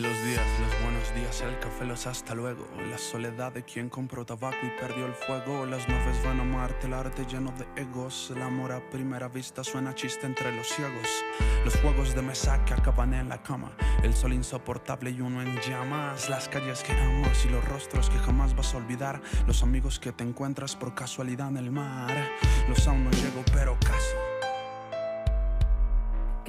Los días, los buenos días, el café, los hasta luego. La soledad de quien compró tabaco y perdió el fuego. Las naves van a Marte, el arte lleno de egos. El amor a primera vista suena chiste entre los ciegos. Los juegos de mesa que acaban en la cama. El sol insoportable y uno en llamas. Las calles que amas y los rostros que jamás vas a olvidar. Los amigos que te encuentras por casualidad en el mar. Los aún no llego, pero caso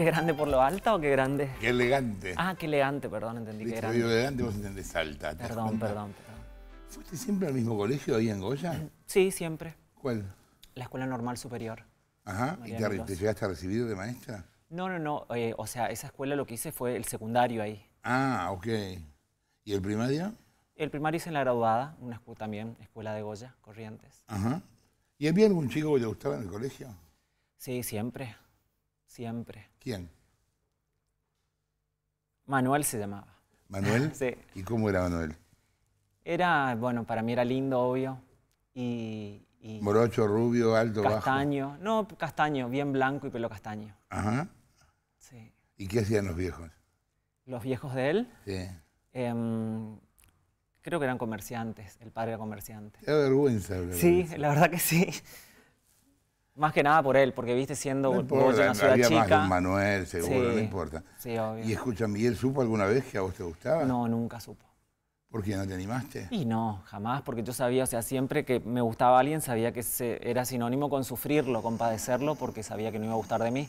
¿Qué grande por lo alta o qué grande? Qué elegante. Ah, qué elegante, perdón, entendí que grande. elegante, vos entendés alta. Perdón, perdón, perdón. ¿Fuiste siempre al mismo colegio ahí en Goya? Sí, siempre. ¿Cuál? La Escuela Normal Superior. Ajá, ¿y te, llegaste a recibir de maestra? No, no, no. Eh, o sea, esa escuela lo que hice fue el secundario ahí. Ah, ok. ¿Y el primario? El primario hice en La Graduada, una escuela también, escuela de Goya, Corrientes. Ajá. ¿Y había algún chico que te gustaba en el colegio? Sí, siempre. Siempre. ¿Quién? Manuel se llamaba. ¿Manuel? sí. ¿Y cómo era Manuel? Era, bueno, para mí era lindo, obvio. Y, Morocho, rubio, alto, castaño. No, castaño, bien blanco y pelo castaño. Ajá. Sí. ¿Y qué hacían los viejos? Los viejos de él. Sí. Em, creo que eran comerciantes. El padre era comerciante. Era vergüenza, vergüenza. Sí, la verdad que sí. Más que nada por él, porque viste siendo una ciudad había chica. Más Manuel, seguro, no importa. Sí, obvio. Y escucha, ¿Miguel supo alguna vez que a vos te gustaba? No, nunca supo. ¿Por qué no te animaste? Y no, jamás, porque yo sabía, o sea, siempre que me gustaba alguien sabía que se, era sinónimo con sufrirlo, con padecerlo, porque sabía que no iba a gustar de mí.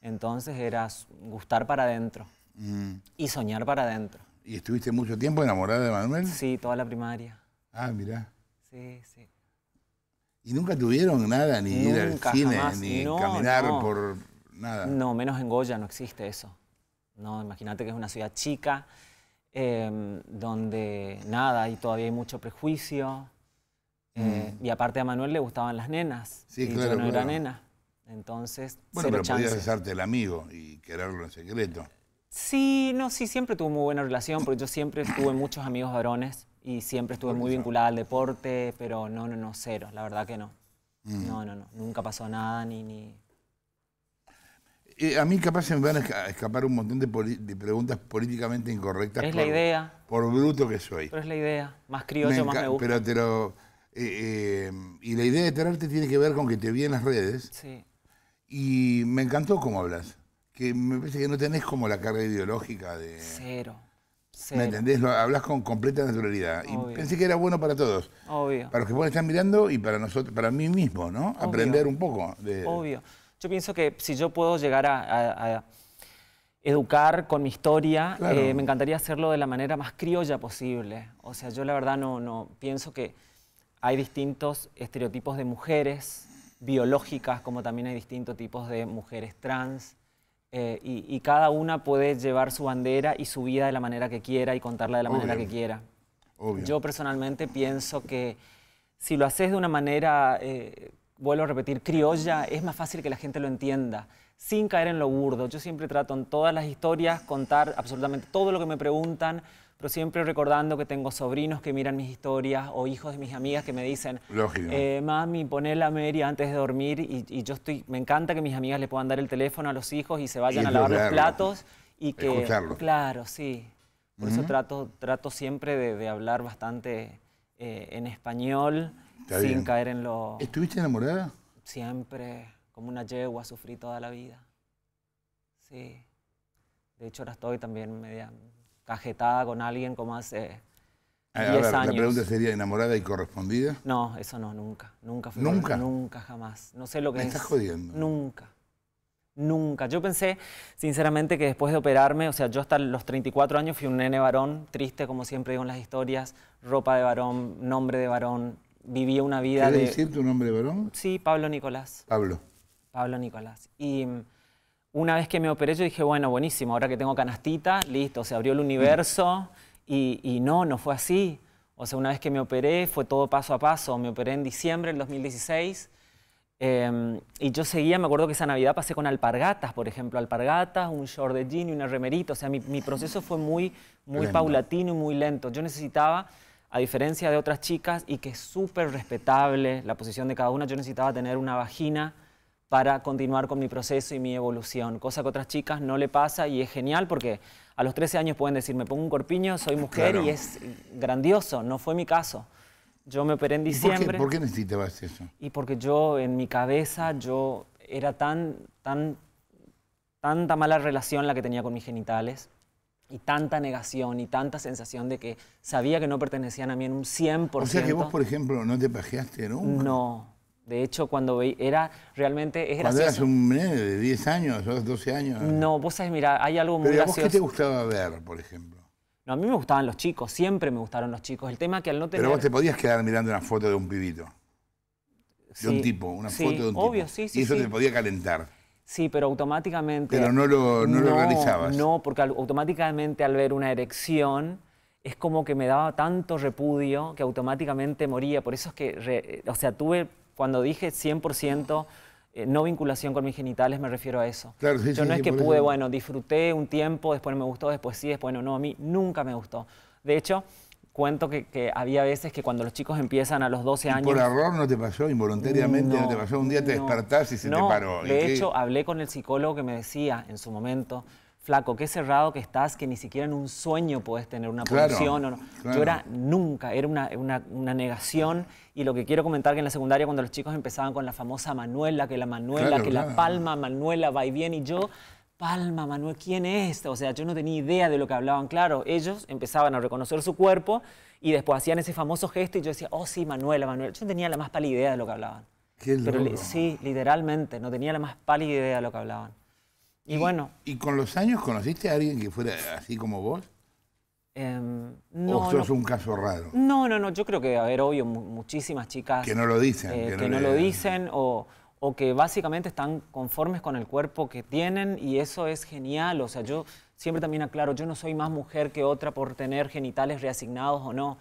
Entonces era gustar para adentro mm. y soñar para adentro. ¿Y estuviste mucho tiempo enamorada de Manuel? Sí, toda la primaria. Ah, mirá. Sí, sí. ¿Y nunca tuvieron nada, ni ir al cine, ni caminar por nada? No, menos en Goya no existe eso. No, imagínate que es una ciudad chica, em, donde nada, y todavía hay mucho prejuicio. Eh, mm. Y aparte a Manuel le gustaban las nenas. Sí, claro. no nena. Entonces, bueno, pero podías el amigo y quererlo en secreto. Sí, no, sí, siempre tuve muy buena relación, porque yo siempre tuve muchos amigos varones y siempre estuve muy vinculada al deporte, pero no, no, no, cero, la verdad que no. Mm. No, no, no, nunca pasó nada ni... ni... Eh, a mí capaz se me van a escapar un montón de, preguntas políticamente incorrectas. Es la idea. Por bruto que soy. Pero es la idea, más criollo, más me gusta. Pero te lo... Eh, eh, y la idea de tenerte tiene que ver con que te vi en las redes. Sí. Y me encantó cómo hablas. Que me parece que no tenés como la carga ideológica de... Cero. ¿Me entendés? hablas con completa naturalidad. Y pensé que era bueno para todos. Obvio. Para los que vos están mirando y para nosotros, para mí mismo, ¿no? Aprender un poco. Obvio. Yo pienso que si yo puedo llegar a, educar con mi historia, eh, me encantaría hacerlo de la manera más criolla posible. O sea, yo la verdad no, no pienso que hay distintos estereotipos de mujeres biológicas, como también hay distintos tipos de mujeres trans eh, y, cada una puede llevar su bandera y su vida de la manera que quiera y contarla de la manera que quiera. Yo personalmente pienso que si lo haces de una manera, eh, vuelvo a repetir, criolla, es más fácil que la gente lo entienda, sin caer en lo burdo. Yo siempre trato en todas las historias contar absolutamente todo lo que me preguntan, pero siempre recordando que tengo sobrinos que miran mis historias o hijos de mis amigas que me dicen, eh, mami, poné la media antes de dormir y, yo estoy, me encanta que mis amigas le puedan dar el teléfono a los hijos y se vayan a lavar los platos y que... Claro, sí. Por eso trato, trato siempre de, hablar bastante eh, en español sin caer en lo... ¿Estuviste enamorada? Siempre, como una yegua, sufrí toda la vida. Sí. De hecho, ahora estoy también media, cajetada con alguien como hace 10 años. La pregunta sería, ¿enamorada y correspondida? No, eso no, nunca. Nunca ¿Nunca? Nunca, jamás. No sé lo que Me estás jodiendo. Nunca. Nunca. Yo pensé, sinceramente, que después de operarme, o sea, yo hasta los 34 años fui un nene varón, triste, como siempre digo en las historias, ropa de varón, nombre de varón, vivía una vida de... decir tu nombre de varón? Sí, Pablo Nicolás. Pablo. Pablo Nicolás. Y mm, una vez que me operé, yo dije, bueno, buenísimo, ahora que tengo canastita, listo, se abrió el mm. universo. Y, no, no fue así. O sea, una vez que me operé, fue todo paso a paso. Me operé en diciembre del 2016. Em, y yo seguía, me acuerdo que esa Navidad pasé con alpargatas, por ejemplo, alpargatas, un short de jean y una remerita. O sea, mi, proceso fue muy, muy paulatino y muy lento. Yo necesitaba, a diferencia de otras chicas, y que es súper respetable la posición de cada una, yo necesitaba tener una vagina para continuar con mi proceso y mi evolución, cosa que a otras chicas no le pasa y es genial porque a los 13 años pueden decir, me pongo un corpiño, soy mujer y es grandioso, no fue mi caso. Yo me operé en diciembre. ¿Por qué, necesitabas eso? Y porque yo, en mi cabeza, yo era tan, tan, tanta mala relación la que tenía con mis genitales y tanta negación y tanta sensación de que sabía que no pertenecían a mí en un 100%. O sea que vos, por ejemplo, no te pajeaste nunca. No, de hecho, cuando veía, era realmente... Es cuando eras un nene de 10 años, o 12 años. No, vos sabes mira, hay algo muy gracioso. qué te gustaba ver, por ejemplo? No, a mí me gustaban los chicos, siempre me gustaron los chicos. El tema es que al no tener... Pero vos te podías quedar mirando una foto de un pibito. de un tipo, una foto de un tipo. Sí, sí, y eso te podía calentar. Sí, pero automáticamente... Pero no lo, no, no realizabas. No, porque automáticamente al ver una erección es como que me daba tanto repudio que automáticamente moría. Por eso es que, o sea, tuve cuando dije 100%, eh, no vinculación con mis genitales, me refiero a eso. Yo no es que pude, bueno, disfruté un tiempo, después me gustó, después sí, después no, no, a mí nunca me gustó. De hecho, cuento que, había veces que cuando los chicos empiezan a los 12 años... ¿Por error no te pasó? ¿Involuntariamente no, te pasó? Un día te despertás y se te paró. De hecho, hablé con el psicólogo que me decía en su momento, flaco, qué cerrado que estás, que ni siquiera en un sueño puedes tener una posición. o no. Yo era nunca, era una, negación. Y lo que quiero comentar que en la secundaria cuando los chicos empezaban con la famosa Manuela, que la Manuela, que la palma, Manuela va y viene, y yo... Palma, Manuela, ¿quién es? O sea, yo no tenía idea de lo que hablaban. Claro, ellos empezaban a reconocer su cuerpo y después hacían ese famoso gesto y yo decía, oh sí, Manuela, Manuela. Yo no tenía la más pálida idea de lo que hablaban. Pero, sí, literalmente, no tenía la más pálida idea de lo que hablaban. Y, bueno. ¿Y con los años conociste a alguien que fuera así como vos? Eh, no, ¿O sos un caso raro? No, no, no. Yo creo que, a ver, obvio, muchísimas chicas. Que no lo dicen. Eh, que, no, lo dicen o, o, que básicamente están conformes con el cuerpo que tienen y eso es genial. O sea, yo siempre también aclaro, yo no soy más mujer que otra por tener genitales reasignados o no.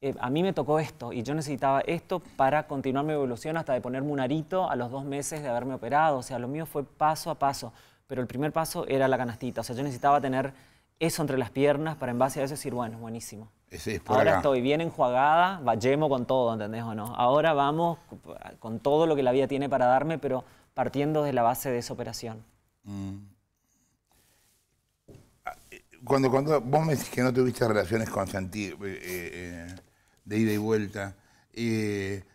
Eh, a mí me tocó esto y yo necesitaba esto para continuar mi evolución hasta de ponerme un arito a los dos meses de haberme operado. O sea, lo mío fue paso a paso pero el primer paso era la canastita. O sea, yo necesitaba tener eso entre las piernas para en base a eso decir, bueno, buenísimo. Ahora estoy bien enjuagada, vayemos con todo, ¿entendés o no? Ahora vamos con todo lo que la vida tiene para darme, pero partiendo de la base de esa operación. Mm. Ah, eh, cuando, cuando vos me decís que no tuviste relaciones con Santi eh, eh, de ida y vuelta,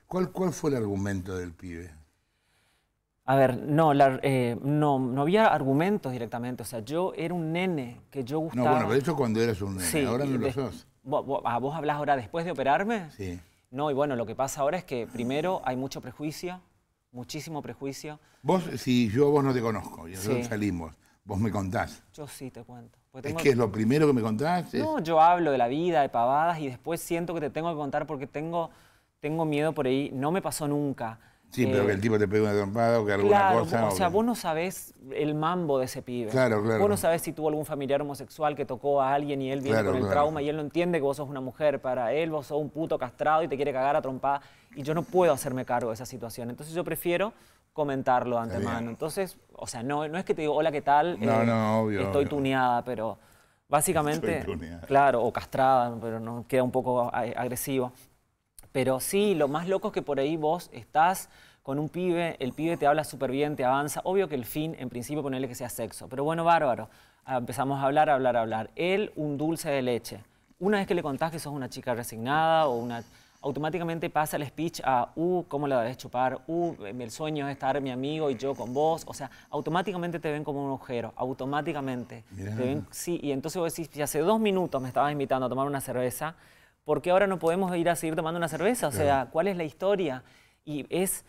¿cuál, ¿cuál fue el argumento del pibe? A ver, no, eh, no, no había argumentos directamente. O sea, yo era un nene que yo gustaba. No, bueno, pero eso cuando eras un nene, sí, ahora no lo sos. ¿Vos, ah, vos, hablas ahora después de operarme? Sí. No, y bueno, lo que pasa ahora es que primero hay mucho prejuicio, muchísimo prejuicio. Vos, si yo vos no te conozco, y nosotros salimos, vos me contás. Yo sí te cuento. Pues es que es lo primero que me contás. No, yo hablo de la vida, de pavadas, y después siento que te tengo que contar porque tengo, tengo miedo por ahí. No me pasó nunca Sí, pero que el eh, tipo te pegue una trompada o que alguna claro, cosa. O, o sea, vos no sabés el mambo de ese pibe. Claro, claro. Vos no sabés si tuvo algún familiar homosexual que tocó a alguien y él viene con el trauma y él no entiende que vos sos una mujer. Para él, vos sos un puto castrado y te quiere cagar a trompada. Y yo no puedo hacerme cargo de esa situación. Entonces yo prefiero comentarlo de antemano. Entonces, o sea, no, es que te digo, hola, ¿qué tal? No, eh, no, obvio. Estoy tuneada, pero básicamente. tuneada. Claro, o castrada, pero no queda un poco agresivo. Pero sí, lo más loco es que por ahí vos estás con un pibe, el pibe te habla súper bien, te avanza. Obvio que el fin, en principio, ponerle que sea sexo. Pero bueno, bárbaro. Ah, empezamos a hablar, a hablar, a hablar. Él, un dulce de leche. Una vez que le contás que sos una chica resignada o una... Automáticamente pasa el speech a, uh, ¿cómo la debes chupar? Uh, em, el sueño es estar mi amigo y yo con vos. O sea, automáticamente te ven como un agujero, automáticamente. sí, y entonces vos decís, si hace dos minutos me estabas invitando a tomar una cerveza, ¿por qué ahora no podemos ir a seguir tomando una cerveza? O sea, ¿cuál es la historia? Y es,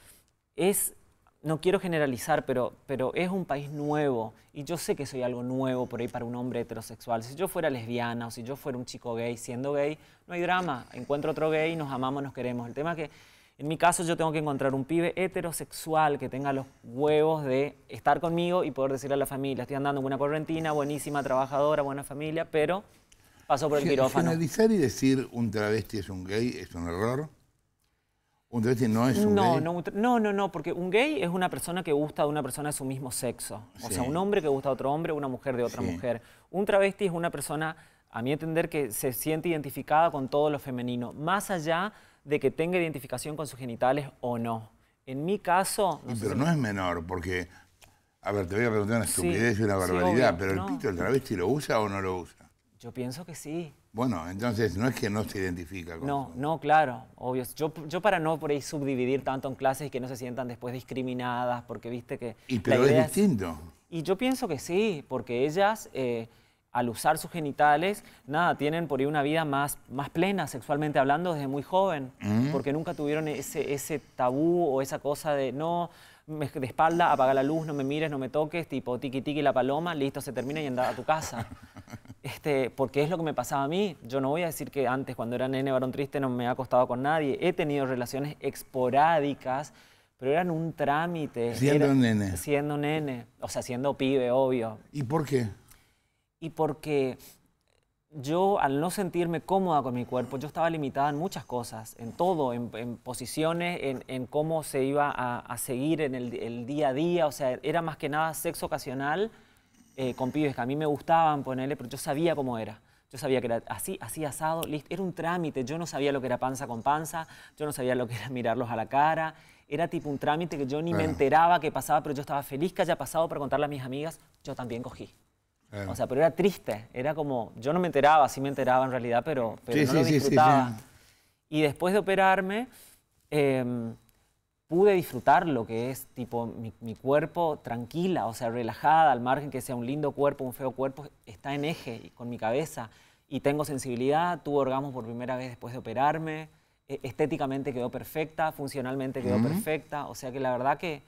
es no quiero generalizar, pero, pero es un país nuevo y yo sé que soy algo nuevo por ahí para un hombre heterosexual. Si yo fuera lesbiana o si yo fuera un chico gay, siendo gay, no hay drama. Encuentro otro gay, nos amamos, nos queremos. El tema es que en mi caso yo tengo que encontrar un pibe heterosexual que tenga los huevos de estar conmigo y poder decirle a la familia, estoy andando con una correntina, buenísima, trabajadora, buena familia, pero pasó por el quirófano. Generalizar y decir un travesti es un gay es un error. ¿Un travesti no es un no, gay? No, no, no, porque un gay es una persona que gusta de una persona de su mismo sexo. O sea, un hombre que gusta de otro hombre, una mujer de otra mujer. Un travesti es una persona, a mi entender, que se siente identificada con todo lo femenino, más allá de que tenga identificación con sus genitales o no. En mi caso... pero no es menor, porque... A ver, te voy a preguntar una estupidez y una barbaridad, pero el pito, el travesti, ¿lo usa o no lo usa? Yo pienso que sí. Bueno, entonces no es que no se identifica No, no, claro, obvio. Yo, yo para no por ahí subdividir tanto en clases y que no se sientan después discriminadas, porque viste que... Y pero es distinto. Y yo pienso que sí, porque ellas, eh, al usar sus genitales, nada, tienen por ahí una vida más, más plena sexualmente hablando desde muy joven, mm. porque nunca tuvieron ese, ese tabú o esa cosa de no de espalda, apaga la luz, no me mires, no me toques, tipo tiki tiki la paloma, listo, se termina y anda a tu casa. Este, porque es lo que me pasaba a mí. Yo no voy a decir que antes, cuando era nene, varón triste, no me ha acostado con nadie. He tenido relaciones esporádicas, pero eran un trámite. Siendo nene. Siendo nene. O sea, siendo pibe, obvio. ¿Y por qué? Y porque yo al no sentirme cómoda con mi cuerpo, yo estaba limitada en muchas cosas, en todo, en, posiciones, en, cómo se iba a, seguir en el, día a día, o sea, era más que nada sexo ocasional eh, con pibes que a mí me gustaban ponerle, pero yo sabía cómo era. Yo sabía que era así, así asado, listo. Era un trámite. Yo no sabía lo que era panza con panza, yo no sabía lo que era mirarlos a la cara. Era tipo un trámite que yo ni me enteraba que pasaba, pero yo estaba feliz que haya pasado para contarle a mis amigas, yo también cogí. O sea, pero era triste, era como, yo no me enteraba, sí me enteraba en realidad, pero, pero sí, no sí, lo disfrutaba. Sí, y después de operarme, em, pude disfrutar lo que es tipo mi, cuerpo tranquila, o sea, relajada, al margen que sea un lindo cuerpo, un feo cuerpo, está en eje con mi cabeza. Y tengo sensibilidad, tuve orgasmo por primera vez después de operarme, e, estéticamente quedó perfecta, funcionalmente quedó perfecta, o sea que la verdad que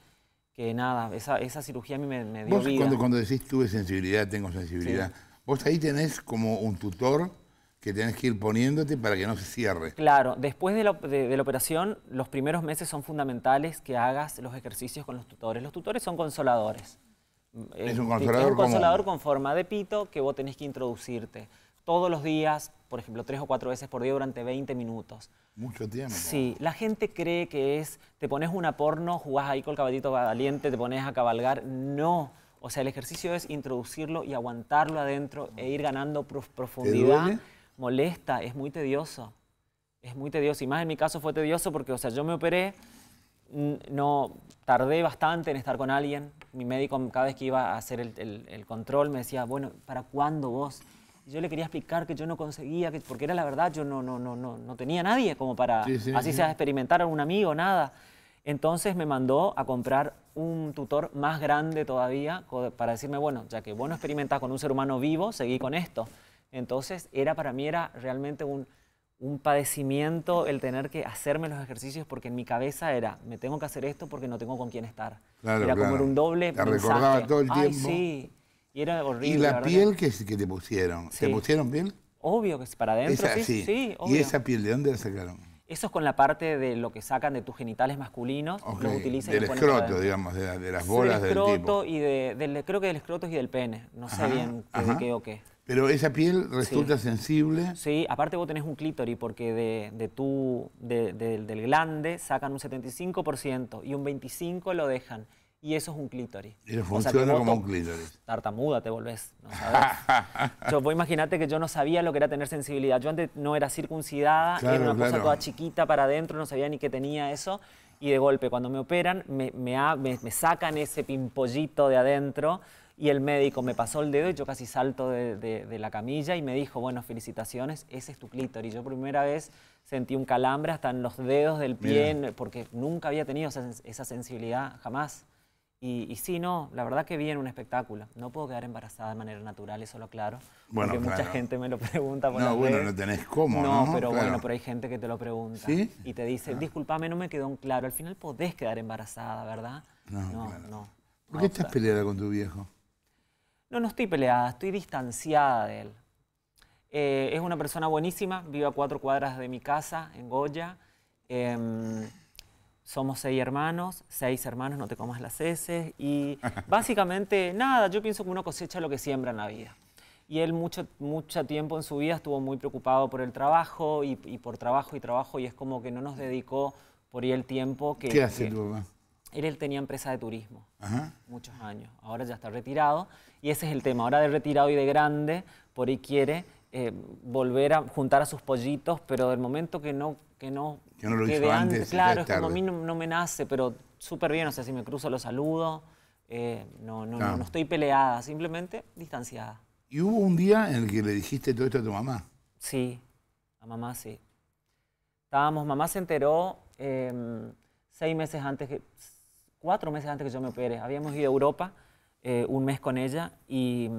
nada, esa, cirugía a mí me, dio ¿Vos Cuando, cuando decís tuve sensibilidad, tengo sensibilidad, vos ahí tenés como un tutor que tenés que ir poniéndote para que no se cierre. Claro, después de la, de, operación, los primeros meses son fundamentales que hagas los ejercicios con los tutores. Los tutores son consoladores. Es un eh, consolador, es un consolador con forma de pito que vos tenés que introducirte. Todos los días, por ejemplo, tres o cuatro veces por día durante 20 minutos. Mucho tiempo. Sí, la gente cree que es, te pones una porno, jugás ahí con el caballito valiente, te pones a cabalgar. No. O sea, el ejercicio es introducirlo y aguantarlo adentro e ir ganando profundidad. Molesta, es muy tedioso. Es muy tedioso. Y más en mi caso fue tedioso porque, o sea, yo me operé, no tardé bastante en estar con alguien. Mi médico cada vez que iba a hacer el, el control me decía, bueno, ¿para cuándo vos? Yo le quería explicar que yo no conseguía, que, porque era la verdad, yo no, no, no, no, no tenía nadie como para, así sea, experimentar a un amigo, nada. Entonces me mandó a comprar un tutor más grande todavía para decirme, bueno, ya que vos no experimentás con un ser humano vivo, seguí con esto. Entonces era para mí era realmente un, un padecimiento el tener que hacerme los ejercicios porque en mi cabeza era, me tengo que hacer esto porque no tengo con quién estar. era como un doble Te recordaba todo el tiempo. sí. Y la, piel que, que, te pusieron? se pusieron piel? Obvio que es para adentro. sí, ¿Y esa piel de dónde la sacaron? Eso es con la parte de lo que sacan de tus genitales masculinos. Lo utilizan del escroto, digamos, de, las bolas del, escroto Y de, del, creo que del escroto y del pene. No sé bien de qué o qué. Pero esa piel resulta sensible. Sí, aparte vos tenés un clítoris porque de, tu, del glande sacan un 75% y un 25% lo dejan y eso es un clítoris. Y funciona como un clítoris. Tartamuda te volvés, no yo, que yo no sabía lo que era tener sensibilidad. Yo antes no era circuncidada, era una cosa toda chiquita para adentro, no sabía ni que tenía eso. Y de golpe, cuando me operan, me, me, sacan ese pimpollito de adentro y el médico me pasó el dedo y yo casi salto de, la camilla y me dijo, bueno, felicitaciones, ese es tu clítoris. Yo primera vez sentí un calambre hasta en los dedos del pie porque nunca había tenido esa sensibilidad, jamás. Y, sí, no, la verdad que viene un espectáculo. No puedo quedar embarazada de manera natural, eso lo aclaro. porque mucha gente me lo pregunta. no, bueno, no tenés cómo, ¿no? No, pero bueno, pero hay gente que te lo pregunta. Y te dice, ah. disculpame, no me quedó un claro. Al final podés quedar embarazada, ¿verdad? No, no. ¿Por qué estás peleada con tu viejo? No, no estoy peleada, estoy distanciada de él. Eh, es una persona buenísima, vive a cuatro cuadras de mi casa, en Goya. Em, somos seis hermanos, seis hermanos, no te comas las heces. Y básicamente, nada, yo pienso que uno cosecha lo que siembra en la vida. Y él mucho, mucho tiempo en su vida estuvo muy preocupado por el trabajo y, por trabajo y trabajo y es como que no nos dedicó por ahí el tiempo que... ¿Qué hace tu mamá? Él, él, tenía empresa de turismo, muchos años. Ahora ya está retirado y ese es el tema. Ahora de retirado y de grande, por ahí quiere eh, volver a juntar a sus pollitos, pero del momento que no... Que no, lo hizo vean, Claro, es como a mí no, me nace, pero súper bien, o sea, si me cruzo lo saludo, eh, no, no, no, estoy peleada, simplemente distanciada. ¿Y hubo un día en el que le dijiste todo esto a tu mamá? Sí, a mamá sí. Estábamos, mamá se enteró em, seis meses antes que, cuatro meses antes que yo me opere. Habíamos ido a Europa eh, un mes con ella y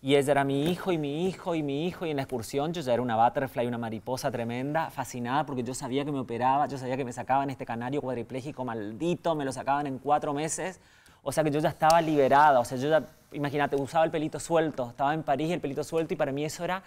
y ella era mi hijo y mi hijo y mi hijo. Y en la excursión yo ya era una butterfly, una mariposa tremenda, fascinada porque yo sabía que me operaba, yo sabía que me sacaban este canario cuadripléjico maldito, me lo sacaban en cuatro meses. O sea que yo ya estaba liberada, o sea, yo ya, imagínate, usaba el pelito suelto, estaba en París y el pelito suelto y para mí eso era,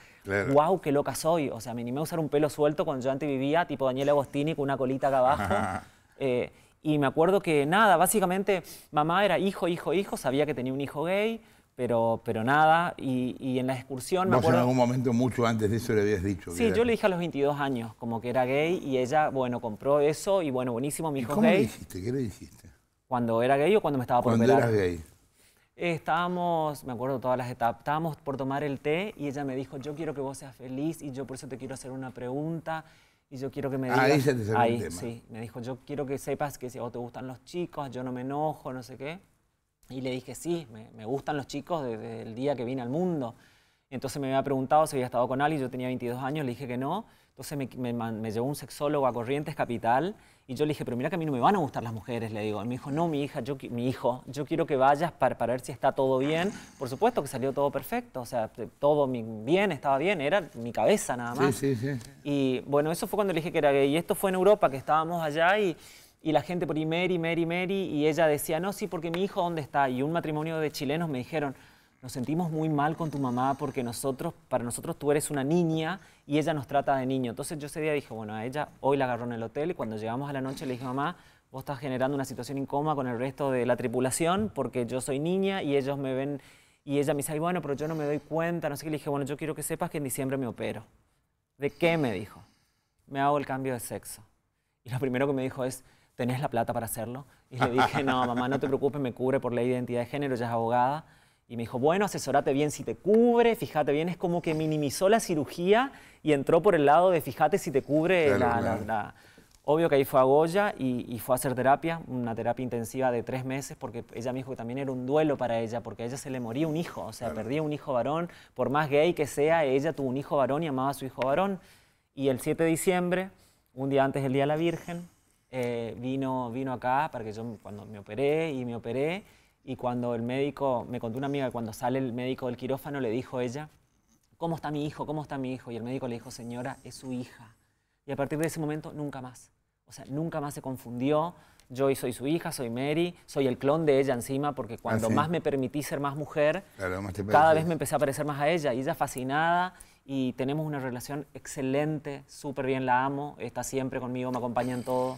wow, qué loca soy. O sea, me animé a usar un pelo suelto cuando yo antes vivía, tipo Daniel Agostini con una colita acá abajo. Eh, y me acuerdo que nada, básicamente mamá era hijo, hijo, hijo, sabía que tenía un hijo gay, pero, pero nada. Y, y en la excursión... Me en algún momento, mucho antes de eso, le habías dicho. Sí, yo le dije a los 22 años, como que era gay, y ella, bueno, compró eso, y bueno, buenísimo, mi dijo ¿Cómo Le ¿Qué le dijiste? ¿Cuando era gay o cuando me estaba por Cuando eras gay. Eh, estábamos, me acuerdo todas las etapas, estábamos por tomar el té y ella me dijo, yo quiero que vos seas feliz y yo por eso te quiero hacer una pregunta y yo quiero que me ah, digas... Ahí te ahí, sí. Me dijo, yo quiero que sepas que si a vos te gustan los chicos, yo no me enojo, no sé qué. Y le dije, sí, me, gustan los chicos desde el día que vine al mundo. Entonces me había preguntado si había estado con alguien, yo tenía 22 años, le dije que no. Entonces me, llevó un sexólogo a Corrientes Capital y yo le dije, pero mira que a mí no me van a gustar las mujeres, le digo. Y me dijo, no, mi hija, yo, mi hijo, yo quiero que vayas para, ver si está todo bien. Por supuesto que salió todo perfecto, o sea, todo mi, bien, estaba bien, era mi cabeza nada más. Sí, sí, sí. Y bueno, eso fue cuando le dije que era gay. Y esto fue en Europa, que estábamos allá y y la gente por ahí, Mary, Mary, Mary, y ella decía, no, sí, porque mi hijo, ¿dónde está? Y un matrimonio de chilenos me dijeron, nos sentimos muy mal con tu mamá porque nosotros, para nosotros tú eres una niña y ella nos trata de niño. Entonces yo ese día dije, bueno, a ella hoy la agarró en el hotel y cuando llegamos a la noche le dije, mamá, vos estás generando una situación incómoda con el resto de la tripulación porque yo soy niña y ellos me ven y ella me dice, bueno, pero yo no me doy cuenta, no sé qué. Le dije, bueno, yo quiero que sepas que en diciembre me opero. ¿De qué? Me dijo. Me hago el cambio de sexo. Y lo primero que me dijo es, ¿tenés la plata para hacerlo? Y le dije, no, mamá, no te preocupes, me cubre por ley de identidad de género, ya es abogada. Y me dijo, bueno, asesorate bien si te cubre, fíjate bien, es como que minimizó la cirugía y entró por el lado de fíjate si te cubre la, Obvio que ahí fue a Goya y, fue a hacer terapia, una terapia intensiva de tres meses, porque ella me dijo que también era un duelo para ella, porque a ella se le moría un hijo, o sea, perdía un hijo varón, por más gay que sea, ella tuvo un hijo varón y amaba a su hijo varón. Y el 7 de diciembre, un día antes del Día de la Virgen, eh, vino, vino acá para que yo cuando me operé y me operé y cuando el médico, me contó una amiga cuando sale el médico del quirófano le dijo a ella, ¿cómo está mi hijo? ¿Cómo está mi hijo? Y el médico le dijo, señora, es su hija. Y a partir de ese momento nunca más. O sea, nunca más se confundió. Yo soy su hija, soy Mary, soy el clon de ella encima, porque cuando ah, más me permití ser más mujer, cada vez me empecé a parecer más a ella. Y ella fascinada, y tenemos una relación excelente, súper bien la amo, está siempre conmigo, me acompaña en todo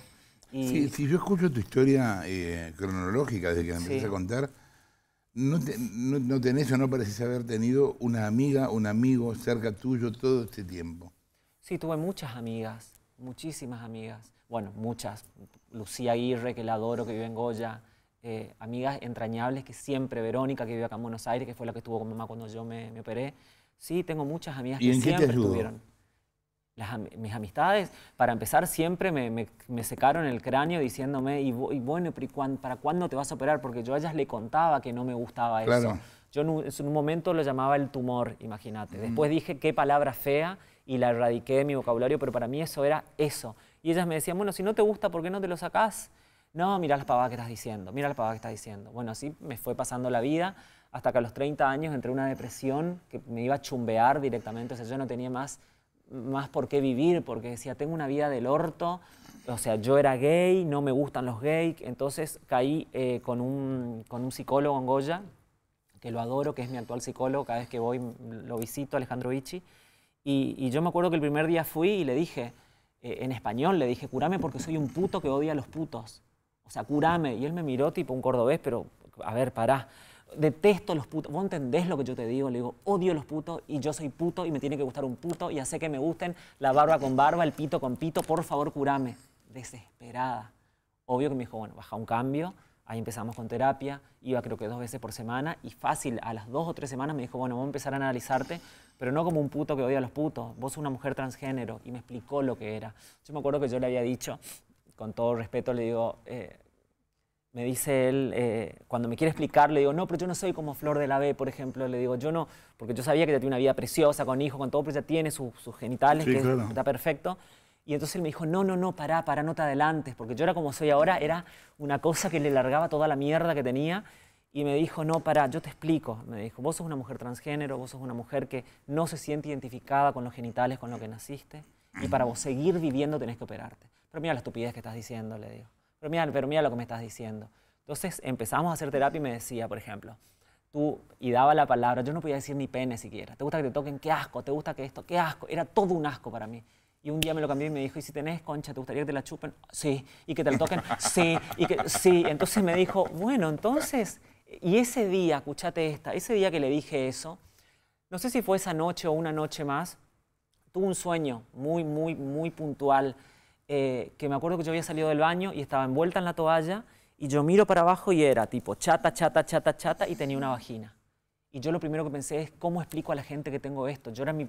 si yo escucho tu historia eh, cronológica desde que me a contar, no, no, tenés o no pareces haber tenido una amiga, un amigo cerca tuyo todo este tiempo. Sí, tuve muchas amigas, muchísimas amigas. Bueno, muchas. Lucía Aguirre, que la adoro, que vive en Goya. Eh, amigas entrañables que siempre, Verónica, que vive acá en Buenos Aires, que fue la que estuvo con mamá cuando yo me, operé. Sí, tengo muchas amigas ¿Y que en siempre qué te mis amistades, para empezar, siempre me, secaron el cráneo diciéndome, y, bueno, ¿para cuándo te vas a operar? Porque yo a ellas le contaba que no me gustaba eso. Yo en un, momento lo llamaba el tumor, imagínate. Mm. Después dije qué palabra fea y la erradiqué de mi vocabulario, pero para mí eso era eso. Y ellas me decían, bueno, si no te gusta, ¿por qué no te lo sacás? No, mira las pavadas que estás diciendo, mira las pavadas que estás diciendo. Bueno, así me fue pasando la vida hasta que a los 30 años entré en una depresión que me iba a chumbear directamente. O sea, yo no tenía más más por qué vivir, porque decía, tengo una vida del orto, o sea, yo era gay, no me gustan los gays, entonces caí eh, con, un, con un psicólogo en Goya, que lo adoro, que es mi actual psicólogo, cada vez que voy lo visito, Alejandro Vichy, y, yo me acuerdo que el primer día fui y le dije, eh, en español, le dije, curame porque soy un puto que odia a los putos, o sea, curame, y él me miró tipo un cordobés, pero a ver, pará detesto los putos, vos entendés lo que yo te digo, le digo, odio los putos y yo soy puto y me tiene que gustar un puto y hace que me gusten la barba con barba, el pito con pito, por favor, curame. Desesperada. Obvio que me dijo, bueno, baja un cambio, ahí empezamos con terapia, iba creo que dos veces por semana y fácil, a las dos o tres semanas me dijo, bueno, vamos a empezar a analizarte, pero no como un puto que odia a los putos, vos sos una mujer transgénero y me explicó lo que era. Yo me acuerdo que yo le había dicho, con todo respeto, le digo, eh, me dice él, eh, cuando me quiere explicar, le digo, no, pero yo no soy como Flor de la B, por ejemplo. Le digo, yo no, porque yo sabía que ella tiene una vida preciosa, con hijos, con todo, pero ya tiene sus, genitales, que está perfecto. Y entonces él me dijo, no, no, no, para, pará, no te adelantes, porque yo era como soy ahora, era una cosa que le largaba toda la mierda que tenía. Y me dijo, no, para, yo te explico. Me dijo, vos sos una mujer transgénero, vos sos una mujer que no se siente identificada con los genitales, con lo que naciste. Y para vos seguir viviendo tenés que operarte. Pero mira la estupidez que estás diciendo, le digo pero mira, lo que me estás diciendo. Entonces empezamos a hacer terapia y me decía, por ejemplo, tú, y daba la palabra, yo no podía decir ni pene siquiera, ¿te gusta que te toquen? ¿Qué asco? ¿Te gusta que esto? ¿Qué asco? Era todo un asco para mí. Y un día me lo cambió y me dijo, ¿y si tenés concha, te gustaría que te la chupen? Sí. ¿Y que te la toquen? Sí. Y que, sí. Entonces me dijo, bueno, entonces, y ese día, escuchate esta, ese día que le dije eso, no sé si fue esa noche o una noche más, tuve un sueño muy, muy, muy puntual eh, que me acuerdo que yo había salido del baño y estaba envuelta en la toalla y yo miro para abajo y era tipo chata, chata, chata, chata y tenía una vagina. Y yo lo primero que pensé es, ¿cómo explico a la gente que tengo esto? Yo era mi,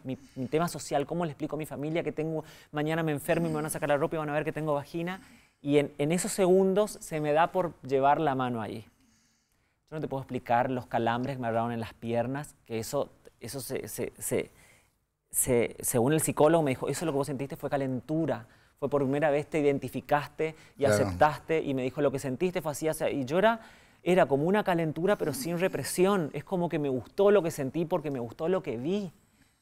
tema social, ¿cómo le explico a mi familia que tengo, mañana me enfermo y me van a sacar la ropa y van a ver que tengo vagina? Y en, esos segundos se me da por llevar la mano ahí. Yo no te puedo explicar los calambres que me agarraron en las piernas, que eso, se, según el psicólogo me dijo, eso lo que vos sentiste fue calentura fue por primera vez te identificaste y aceptaste y me dijo lo que sentiste fue así, y yo era, como una calentura pero sin represión, es como que me gustó lo que sentí porque me gustó lo que vi.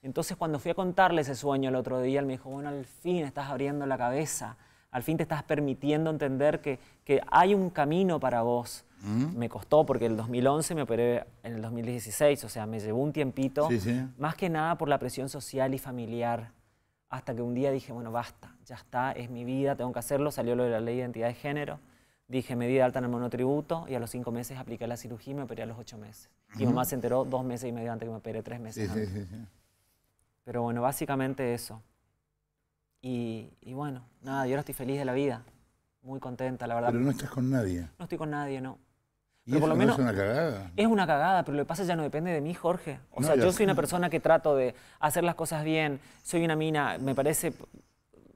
Entonces cuando fui a contarle ese sueño el otro día, él me dijo, bueno, al fin estás abriendo la cabeza, al fin te estás permitiendo entender que, que hay un camino para vos. Mm. Me costó porque el 2011 me operé en el 2016, o sea, me llevó un tiempito, más que nada por la presión social y familiar hasta que un día dije, bueno, basta, ya está, es mi vida, tengo que hacerlo. Salió lo de la ley de identidad de género. Dije, medida alta en el monotributo y a los cinco meses apliqué la cirugía y me operé a los ocho meses. Y mamá se enteró dos meses y medio antes que me operé, tres meses antes. Pero bueno, básicamente eso. Y, y, bueno, nada, yo ahora estoy feliz de la vida, muy contenta, la verdad. Pero no estás con nadie. No estoy con nadie, no es una cagada. Es una cagada, pero lo que pasa ya no depende de mí, Jorge. O sea, yo soy una persona que trato de hacer las cosas bien, soy una mina, me parece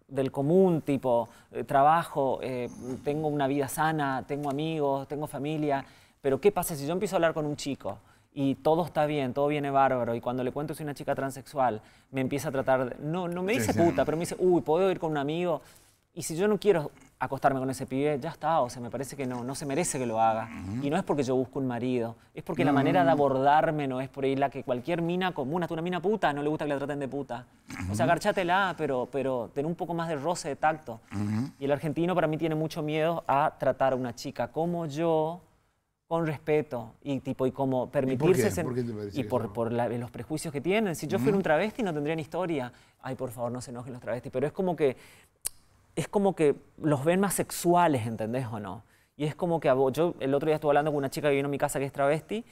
del común, tipo, eh, trabajo, eh, tengo una vida sana, tengo amigos, tengo familia, pero ¿qué pasa si yo empiezo a hablar con un chico? Y todo está bien, todo viene bárbaro. Y cuando le cuento que soy una chica transexual, me empieza a tratar de... No, no me dice puta, pero me dice, uy, ¿puedo ir con un amigo? Y si yo no quiero acostarme con ese pibe, ya está, o sea, me parece que no, no se merece que lo haga. Y no es porque yo busco un marido, es porque la manera de abordarme no es por ahí la que cualquier mina común, hasta una mina puta, no le gusta que la traten de puta. O sea, garchatela, pero, pero ten un poco más de roce, de tacto. Y el argentino para mí tiene mucho miedo a tratar a una chica como yo, con respeto y tipo y como permitirse ¿Y por, qué? ¿Por y por, los prejuicios que tienen si yo fuera un travesti no tendría ni historia ay por favor no se enojen los travestis pero es como que es como que los ven más sexuales, ¿entendés o no? Y es como que yo el otro día estuve hablando con una chica que vino a mi casa que es travesti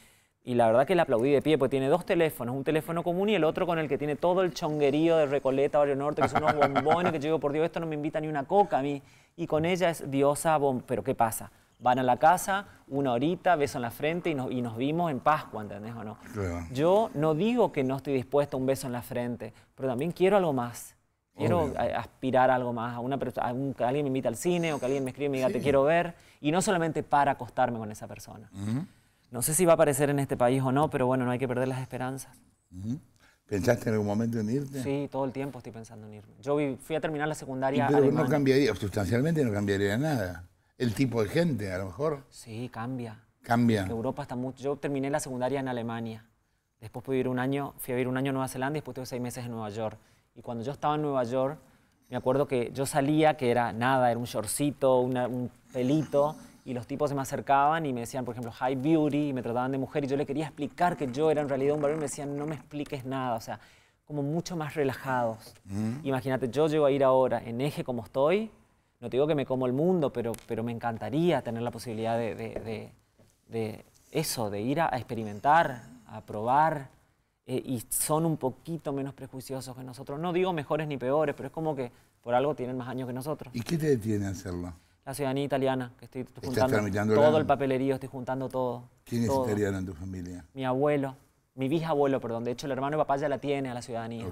y la verdad que la aplaudí de pie porque tiene dos teléfonos, un teléfono común y el otro con el que tiene todo el chonguerío de Recoleta, Barrio Norte, que son unos bombones que yo digo, por Dios, esto no me invita ni una coca a mí. Y con ella es diosa, bom pero ¿qué pasa? Van a la casa, una horita, beso en la frente y nos, vimos en Pascua, ¿entendés o no? Yo no digo que no estoy dispuesta a un beso en la frente, pero también quiero algo más. Quiero aspirar a algo más, a, una, que alguien me invite al cine o que alguien me escribe y me diga te quiero ver, y no solamente para acostarme con esa persona. No sé si va a aparecer en este país o no, pero bueno, no hay que perder las esperanzas. ¿Pensaste en algún momento en irte? Sí, todo el tiempo estoy pensando en irme. Yo fui a terminar la secundaria. pero no cambiaría, sustancialmente no cambiaría nada. El tipo de gente, a lo mejor. Sí, cambia. Cambia. Europa está mucho. Yo terminé la secundaria en Alemania. Después pude vivir un año, fui a vivir un año en Nueva Zelanda y después tuve seis meses en Nueva York. Y cuando yo estaba en Nueva York, me acuerdo que yo salía, que era nada, era un shortcito, un pelito, y los tipos se me acercaban y me decían, por ejemplo, hi beauty, me trataban de mujer, y yo le quería explicar que yo era en realidad un varón, y me decían, no me expliques nada, o sea, como mucho más relajados. Mm. Imagínate, yo llego a ir ahora en eje como estoy, no te digo que me como el mundo, pero, pero me encantaría tener la posibilidad de, eso, de ir a experimentar, a probar, eh, y son un poquito menos prejuiciosos que nosotros. No digo mejores ni peores, pero es como que por algo tienen más años que nosotros. ¿Y qué te detiene a hacerlo? La ciudadanía italiana, que estoy juntando todo el papelerío, estoy juntando todo. ¿Quién italiano en tu familia? Mi abuelo, mi bisabuelo, perdón. De hecho, el hermano y papá ya la tiene a la ciudadanía.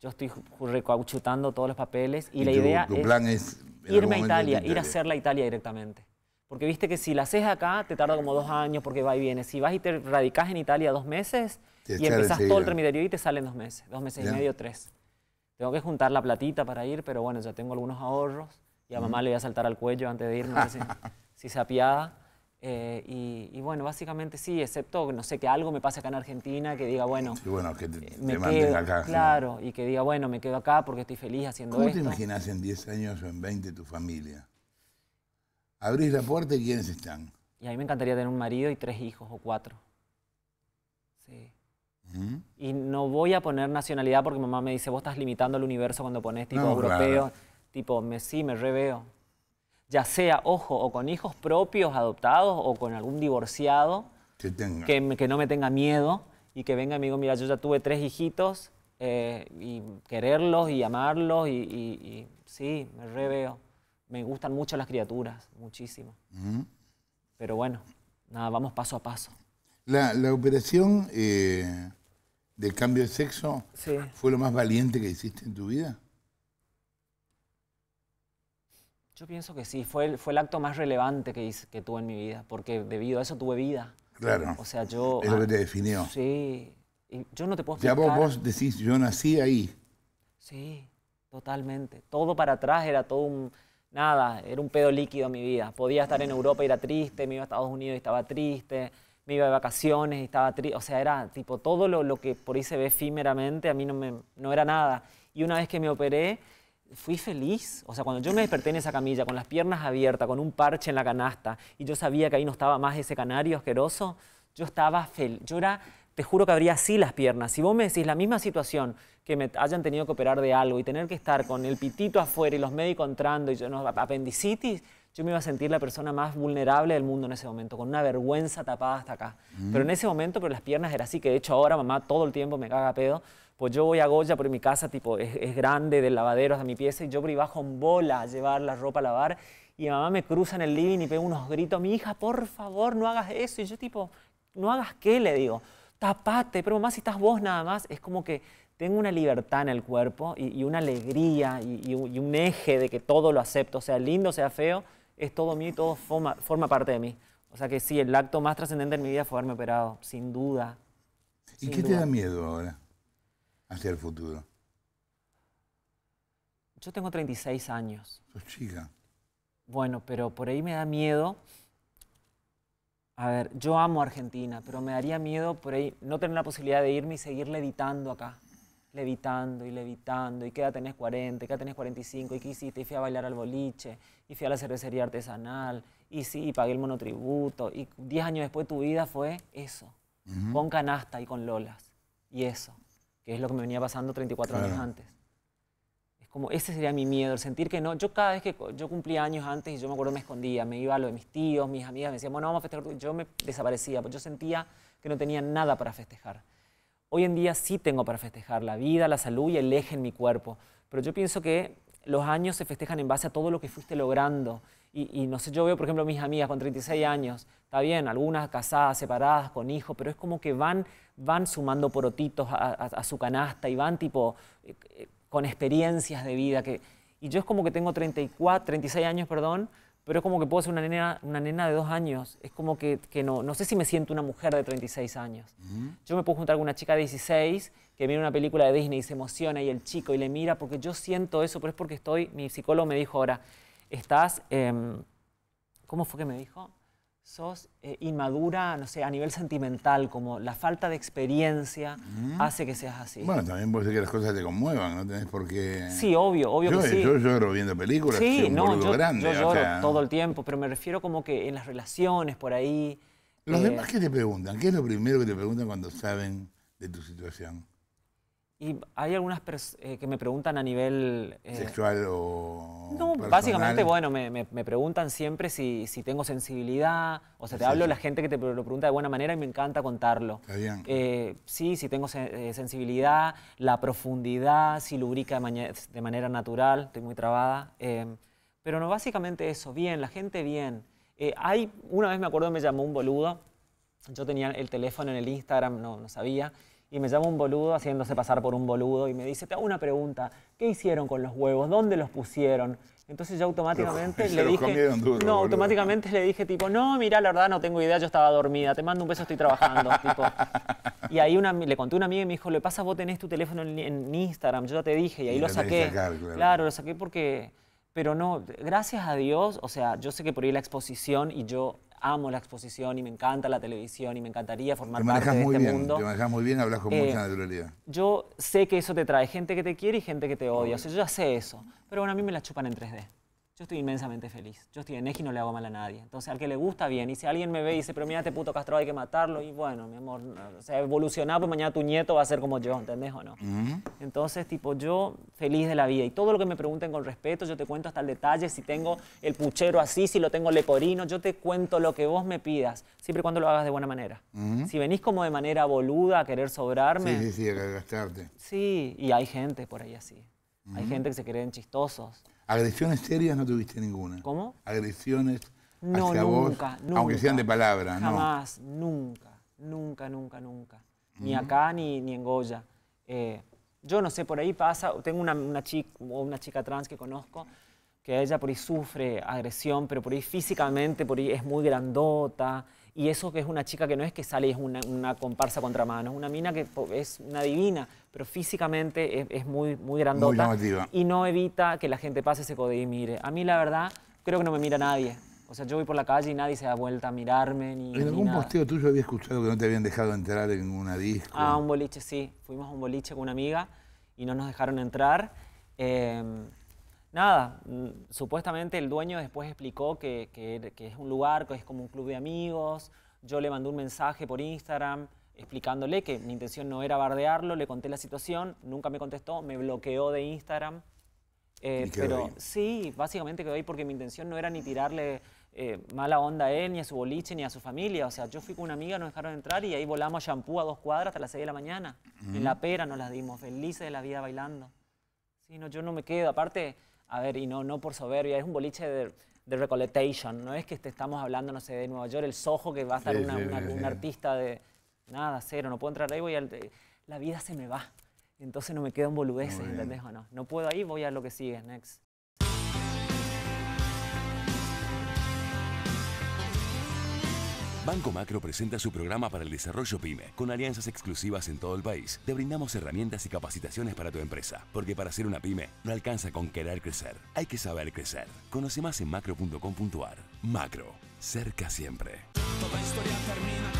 Yo estoy recauchutando todos los papeles y, la idea es, plan es irme a Italia, ir a hacer la Italia directamente. Porque viste que si la haces acá, te tarda como dos años porque va y viene. Si vas y te radicas en Italia dos meses y empezás todo el remedio y te salen dos meses, dos meses y medio, tres. Tengo que juntar la platita para ir, pero bueno, ya tengo algunos ahorros. Y a mamá le voy a saltar al cuello antes de irme. si, se apiada. Eh, y, bueno, básicamente sí, excepto, no sé, que algo me pase acá en Argentina, que diga, bueno... Sí, bueno, que eh, me acá. Claro, y que diga, bueno, me quedo acá porque estoy feliz haciendo ¿Cómo esto. ¿Cómo te imaginas en 10 años o en 20 tu familia? abrís la puerta y quiénes están. Y a mí me encantaría tener un marido y tres hijos o cuatro. Sí. ¿Mm? Y no voy a poner nacionalidad porque mamá me dice, vos estás limitando el universo cuando pones tipo europeo. Tipo, me, sí, me reveo. Ya sea, ojo, o con hijos propios adoptados o con algún divorciado. Que, no me tenga miedo y que venga y me diga, mira, yo ya tuve tres hijitos eh, y quererlos y amarlos y, y sí, me reveo. Me gustan mucho las criaturas, muchísimo. Pero bueno, nada, vamos paso a paso. La, operación eh, del cambio de sexo fue lo más valiente que hiciste en tu vida. Yo pienso que sí, fue el, fue el acto más relevante que, que tuve en mi vida, porque debido a eso tuve vida. Claro. O sea, yo... Es lo que ah, te definió. Sí. yo no te puedo Ya vos, vos decís, yo nací ahí. Sí, totalmente. Todo para atrás era todo un nada, era un pedo líquido mi vida. Podía estar en Europa y era triste, me iba a Estados Unidos y estaba triste, me iba de vacaciones y estaba triste. O sea, era tipo todo lo, lo, que por ahí se ve efímeramente, a mí no, me, no era nada. Y una vez que me operé, fui feliz. O sea, cuando yo me desperté en esa camilla, con las piernas abiertas, con un parche en la canasta, y yo sabía que ahí no estaba más ese canario asqueroso, yo estaba feliz. Yo era te juro que habría así las piernas. Si vos me decís la misma situación, que me hayan tenido que operar de algo y tener que estar con el pitito afuera y los médicos entrando y yo, no, apendicitis, yo me iba a sentir la persona más vulnerable del mundo en ese momento, con una vergüenza tapada hasta acá. Mm. Pero en ese momento, pero las piernas era así, que de hecho ahora mamá todo el tiempo me caga pedo, pues yo voy a Goya por mi casa, tipo, es, grande, del lavadero hasta mi pieza, y yo por bajo en bola a llevar la ropa a lavar, y mamá me cruza en el living y pega unos gritos, mi hija, por favor, no hagas eso, y yo tipo, no hagas qué, le digo tapate, pero mamá, si estás vos nada más, es como que tengo una libertad en el cuerpo y, una alegría y, un eje de que todo lo acepto, sea lindo, sea feo, es todo mío y todo forma, parte de mí. O sea que sí, el acto más trascendente en mi vida fue haberme operado, sin duda. ¿Y qué te da miedo ahora hacia el futuro? Yo tengo 36 años. Sos chica. Bueno, pero por ahí me da miedo a ver, yo amo Argentina, pero me daría miedo por ahí no tener la posibilidad de irme y seguir levitando acá. Levitando y levitando, y queda tenés 40, qué tenés 45, y qué hiciste, y fui a bailar al boliche, y fui a la cervecería artesanal, y sí, y pagué el monotributo, y 10 años después tu vida fue eso, con canasta y con lolas, y eso, que es lo que me venía pasando 34 años antes como ese sería mi miedo, el sentir que no. Yo cada vez que yo cumplía años antes y yo me acuerdo me escondía, me iba a lo de mis tíos, mis amigas me decían, bueno, vamos a festejar. Yo me desaparecía, porque yo sentía que no tenía nada para festejar. Hoy en día sí tengo para festejar la vida, la salud y el eje en mi cuerpo, pero yo pienso que los años se festejan en base a todo lo que fuiste logrando. Y, no sé, yo veo, por ejemplo, mis amigas con 36 años, está bien, algunas casadas, separadas, con hijos, pero es como que van, van sumando porotitos a, su canasta y van tipo eh, eh, con experiencias de vida. Que, y yo es como que tengo 34, 36 años, perdón, pero es como que puedo ser una nena, una nena de dos años. Es como que, que no, no sé si me siento una mujer de 36 años. Yo me puedo juntar con una chica de 16 que mira una película de Disney y se emociona y el chico y le mira porque yo siento eso, pero es porque estoy, mi psicólogo me dijo ahora, estás, em, ¿cómo fue que me dijo? sos eh, inmadura, no sé, a nivel sentimental, como la falta de experiencia hace que seas así. Bueno, también puede ser que las cosas te conmuevan, no tenés por Sí, obvio, obvio que sí. Yo lloro viendo películas, sí, un no, yo, grande. Yo lloro todo el tiempo, pero me refiero como que en las relaciones, por ahí... ¿Los eh, demás qué te preguntan? ¿Qué es lo primero que te preguntan cuando saben de tu situación? Y hay algunas eh, que me preguntan a nivel... Eh, ¿Sexual o...? No, básicamente, bueno, me, me, me, preguntan siempre si, si tengo sensibilidad, o sea, te hablo la gente que te lo pregunta de buena manera y me encanta contarlo. Está bien. Eh, sí, si tengo sensibilidad, la profundidad, si lubrica de, manera natural, estoy muy trabada. pero no, básicamente eso, bien, la gente bien. hay, una vez me acuerdo, me llamó un boludo, yo tenía el teléfono en el Instagram, no, no sabía, y me llama un boludo haciéndose pasar por un boludo y me dice, te hago una pregunta, ¿qué hicieron con los huevos? ¿Dónde los pusieron? Entonces yo automáticamente le dije, no, automáticamente le dije tipo, no, mira, la verdad no tengo idea, yo estaba dormida, te mando un beso, estoy trabajando, Y ahí una, le conté a una amiga y me dijo, le pasa, vos tenés tu teléfono en, Instagram, yo ya te dije y ahí lo saqué. claro. claro, lo saqué porque, pero no, gracias a Dios, o sea, yo sé que por ahí la exposición y yo amo la exposición y me encanta la televisión y me encantaría formar parte de este mundo. Te manejas muy bien, hablas con mucha eh, naturalidad. Yo sé que eso te trae gente que te quiere y gente que te odia. yo ya sé eso. Pero bueno, a mí me la chupan en 3D yo estoy inmensamente feliz. Yo estoy en y no le hago mal a nadie. Entonces, al que le gusta, bien. Y si alguien me ve y dice, pero mira, este puto Castro, hay que matarlo, y bueno, mi amor, se ha evolucionado, pues mañana tu nieto va a ser como yo, ¿entendés o no? Entonces, tipo, yo feliz de la vida. Y todo lo que me pregunten con respeto, yo te cuento hasta el detalle, si tengo el puchero así, si lo tengo leporino, yo te cuento lo que vos me pidas, siempre y cuando lo hagas de buena manera. Si venís como de manera boluda a querer sobrarme... Sí, sí, sí, a gastarte. Sí, y hay gente por ahí así. Hay gente que se creen chistosos. ¿Agresiones serias no tuviste ninguna? ¿Cómo? ¿Agresiones hacia vos, aunque sean de palabra? Jamás, nunca, nunca, nunca, nunca. Ni acá ni, ni en Goya. Eh, yo no sé, por ahí pasa, tengo una, una, chica, una chica trans que conozco, que ella por ahí sufre agresión, pero por ahí físicamente por ahí es muy grandota. Y eso que es una chica que no es que sale y es una, una comparsa contramano, es una mina que es una divina pero físicamente es, muy, muy grandota. Y no evita que la gente pase, ese codee y mire. A mí, la verdad, creo que no me mira nadie. O sea, yo voy por la calle y nadie se da vuelta a mirarme. Ni, en algún posteo tuyo había escuchado que no te habían dejado entrar en una disco. Ah, un boliche, sí. Fuimos a un boliche con una amiga y no nos dejaron entrar. Em, nada, mm, supuestamente el dueño después explicó que, que, que, es un lugar, que es como un club de amigos. Yo le mandé un mensaje por Instagram explicándole que mi intención no era bardearlo, le conté la situación, nunca me contestó, me bloqueó de Instagram. Eh, pero sí, básicamente quedó ahí porque mi intención no era ni tirarle eh, mala onda a él, ni a su boliche, ni a su familia. O sea, yo fui con una amiga, nos dejaron entrar y ahí volamos a shampoo a dos cuadras hasta las 6 de la mañana. En la pera nos las dimos, felices de la vida bailando. Sí, yo no me quedo. Aparte, a ver, y no, no por soberbia, es un boliche de, de recollection No es que te estamos hablando, no sé, de Nueva York, el sojo que va a estar un artista de nada, cero, no puedo entrar ahí, voy al, la vida se me va. Entonces no me quedo en boludeces, ¿entendés o no? No puedo ahí, voy a lo que sigue, next. Banco Macro presenta su programa para el desarrollo PyME, con alianzas exclusivas en todo el país. Te brindamos herramientas y capacitaciones para tu empresa, porque para ser una PyME no alcanza con querer crecer, hay que saber crecer. Conoce más en macro.com.ar. Macro, cerca siempre. Toda historia termina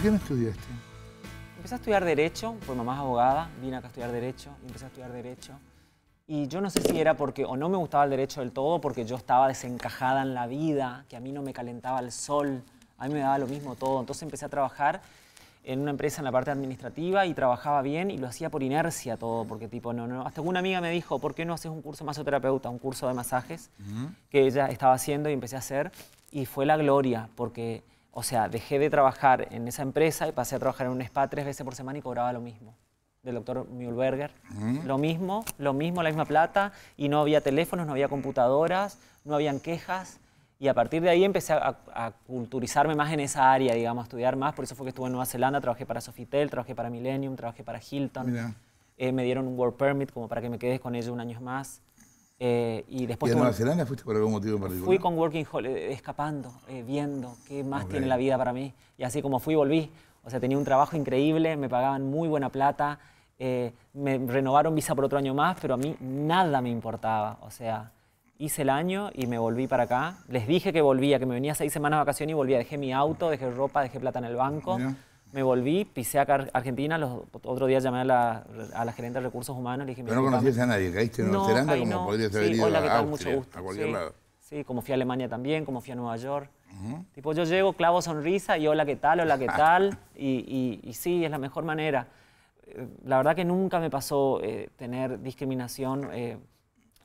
¿Por qué no estudiaste? Empecé a estudiar Derecho, por mamá es abogada, vine acá a estudiar Derecho y empecé a estudiar Derecho. Y yo no sé si era porque o no me gustaba el Derecho del todo, porque yo estaba desencajada en la vida, que a mí no me calentaba el sol, a mí me daba lo mismo todo. Entonces empecé a trabajar en una empresa en la parte administrativa y trabajaba bien y lo hacía por inercia todo, porque tipo, no, no. Hasta una amiga me dijo, ¿por qué no haces un curso masoterapeuta, un curso de masajes? Que ella estaba haciendo y empecé a hacer. Y fue la gloria, porque o sea, dejé de trabajar en esa empresa y pasé a trabajar en un spa tres veces por semana y cobraba lo mismo. Del doctor Mühlberger. Lo mismo, lo mismo, la misma plata. Y no había teléfonos, no había computadoras, no habían quejas. Y a partir de ahí empecé a, culturizarme más en esa área, digamos, a estudiar más. Por eso fue que estuve en Nueva Zelanda, trabajé para Sofitel, trabajé para Millennium, trabajé para Hilton. Eh, me dieron un work permit como para que me quedes con ellos un año más. Eh, y después. ¿Y fuiste por algún motivo en particular? Fui con Working Holiday, eh, escapando, eh, viendo qué más tiene la vida para mí. Y así como fui, volví. O sea, tenía un trabajo increíble, me pagaban muy buena plata, me renovaron visa por otro año más, pero a mí nada me importaba. O sea, hice el año y me volví para acá. Les dije que volvía, que me venía seis semanas de vacaciones y volvía. Dejé mi auto, dejé ropa, dejé plata en el banco me volví, pisé a Argentina, los otro día llamé a la, a la gerente de recursos humanos y dije... Pero no conocías a nadie, caíste en Nueva Zelanda como no. haber ido a, a cualquier lado. Sí, como fui a Alemania también, como fui a Nueva York. Tipo, yo llego, clavo sonrisa y hola, ¿qué tal? Hola, ¿qué tal? Y, y, sí, es la mejor manera. Eh, la verdad que nunca me pasó eh, tener discriminación eh,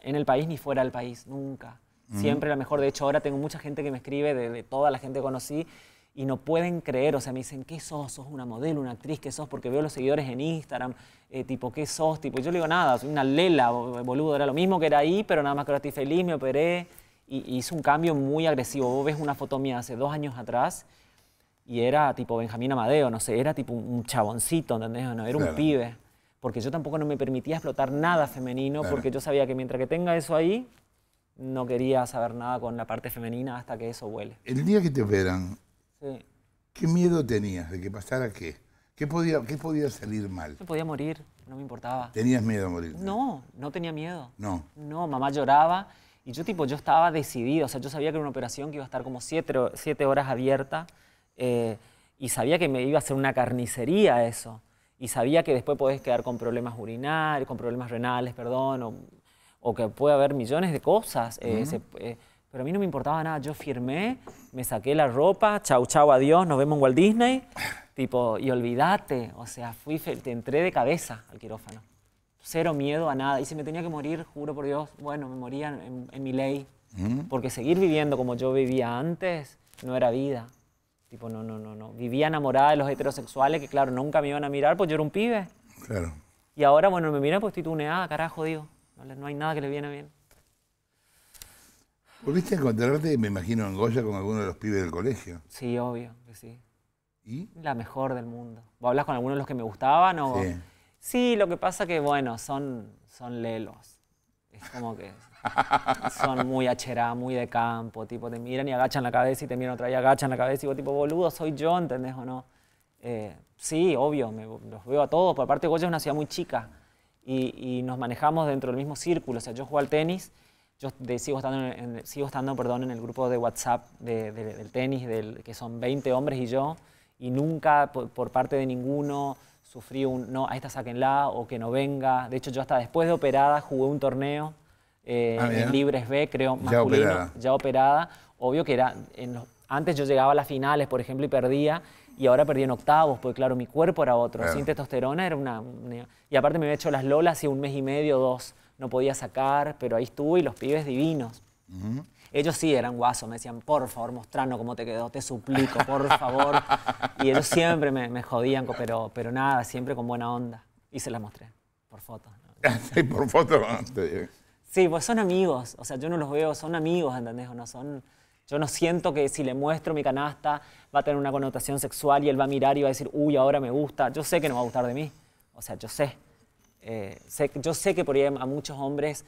en el país ni fuera del país, nunca. Siempre la mejor. De hecho, ahora tengo mucha gente que me escribe, de, de toda la gente que conocí, y no pueden creer, o sea, me dicen, ¿qué sos? ¿Sos una modelo, una actriz? ¿Qué sos? Porque veo los seguidores en Instagram, eh, tipo, ¿qué sos? Tipo, yo le digo, nada, soy una lela, boludo, era lo mismo que era ahí, pero nada más que ahora estoy feliz, me operé y, hice un cambio muy agresivo. Vos ves una foto mía hace dos años atrás y era tipo Benjamín Amadeo, no sé, era tipo un chaboncito, ¿entendés? No, era un pibe. Porque yo tampoco no me permitía explotar nada femenino, porque yo sabía que mientras que tenga eso ahí, no quería saber nada con la parte femenina hasta que eso huele. El día que te operan, Sí. ¿Qué miedo tenías de que pasara qué? ¿Qué podía, qué podía salir mal? Yo podía morir, no me importaba. ¿Tenías miedo a morir? No, no tenía miedo. No. No, mamá lloraba y yo tipo, yo estaba decidido. o sea, yo sabía que era una operación que iba a estar como siete, siete horas abierta eh, y sabía que me iba a hacer una carnicería eso. Y sabía que después podés quedar con problemas urinarios, con problemas renales, perdón, o, que puede haber millones de cosas. Eh, pero a mí no me importaba nada, yo firmé, me saqué la ropa, chau chau, adiós, nos vemos en Walt Disney, tipo, y olvídate, o sea, fui, te entré de cabeza al quirófano. Cero miedo a nada. Y si me tenía que morir, juro por Dios, bueno, me moría en, mi ley. Mm. Porque seguir viviendo como yo vivía antes no era vida. Tipo, no, no, no, no. Vivía enamorada de los heterosexuales que, claro, nunca me iban a mirar pues yo era un pibe. Claro. Y ahora, bueno, me miran pues estoy tuneada, carajo, digo. No, no hay nada que les viene bien. ¿Volviste a encontrarte, me imagino, en Goya con alguno de los pibes del colegio? Sí, obvio que sí. ¿Y? La mejor del mundo. ¿Vos hablas con alguno de los que me gustaban o...? Sí. lo que pasa que, bueno, son, son lelos. Es como que son muy acherá, muy de campo, tipo, te miran y agachan la cabeza y te miran otra vez y agachan la cabeza y vos tipo, boludo, soy yo, ¿entendés o no? Eh, sí, obvio, los veo a todos, por aparte Goya es una ciudad muy chica y, y nos manejamos dentro del mismo círculo, o sea, yo juego al tenis yo sigo estando, en, sigo estando perdón, en el grupo de WhatsApp del tenis, del, que son 20 hombres y yo, y nunca por, parte de ninguno sufrí un no, a esta sáquenla o que no venga. De hecho, yo hasta después de operada jugué un torneo eh, ah, en Libres B, creo, masculino, ya operada. Obvio que era, antes yo llegaba a las finales, por ejemplo, y perdía, y ahora perdí en octavos, porque claro, mi cuerpo era otro. Sin testosterona era una, una, Y aparte me había hecho las lolas y un mes y medio, dos no podía sacar, pero ahí estuve y los pibes divinos. Ellos sí eran guasos, me decían, por favor, mostrando cómo te quedó, te suplico, por favor. y ellos siempre me, jodían, pero, pero nada, siempre con buena onda. Y se las mostré, por fotos. sí, por fotos. sí, pues son amigos, o sea, yo no los veo, son amigos, ¿entendés? O no son... Yo no siento que si le muestro mi canasta va a tener una connotación sexual y él va a mirar y va a decir, uy, ahora me gusta. Yo sé que no va a gustar de mí. O sea, yo sé. Eh, yo sé que por ahí a muchos hombres,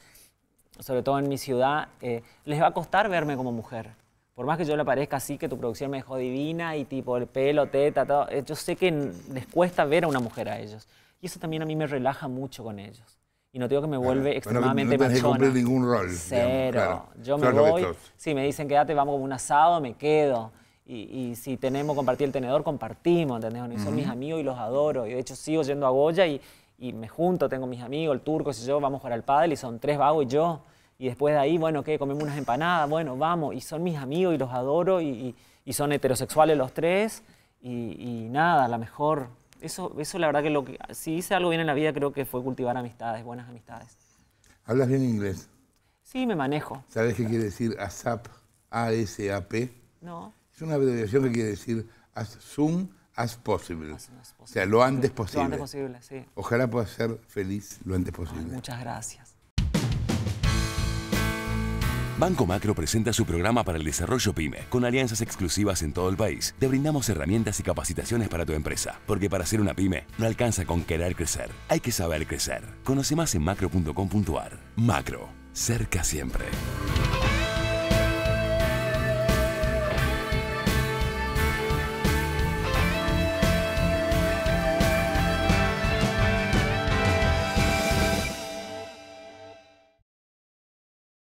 sobre todo en mi ciudad, eh, les va a costar verme como mujer. Por más que yo le parezca así, que tu producción me dejó divina y tipo el pelo, teta, todo, eh, yo sé que les cuesta ver a una mujer a ellos. Y eso también a mí me relaja mucho con ellos. Y no digo que me vuelve extremadamente no que cumplir ningún rol. Cero. yo me voy. Si me dicen quédate, vamos como un asado, me quedo. Y, si tenemos compartir el tenedor, compartimos, ¿entendés? Son mis amigos y los adoro. Y de hecho sigo yendo a Goya y, y me junto, tengo mis amigos, el turco, si yo, vamos a jugar al pádel y son tres vagos y yo. Y después de ahí, bueno, ¿qué? Comemos unas empanadas, bueno, vamos. Y son mis amigos y los adoro y, y, son heterosexuales los tres. Y, nada, a lo mejor. Eso, eso la verdad que, lo que si hice algo bien en la vida creo que fue cultivar amistades, buenas amistades. ¿Hablas bien inglés? Sí, me manejo. ¿Sabes qué quiere decir ASAP? A-S-A-P. No. Es una abreviación que quiere decir As as possible. O sea, lo antes posible. Lo antes posible, sí. Ojalá puedas ser feliz lo antes posible. muchas gracias. Banco Macro presenta su programa para el desarrollo PyME, con alianzas exclusivas en todo el país. Te brindamos herramientas y capacitaciones para tu empresa, porque para ser una PyME no alcanza con querer crecer, hay que saber crecer. Conoce más en macro.com.ar. Macro, cerca siempre.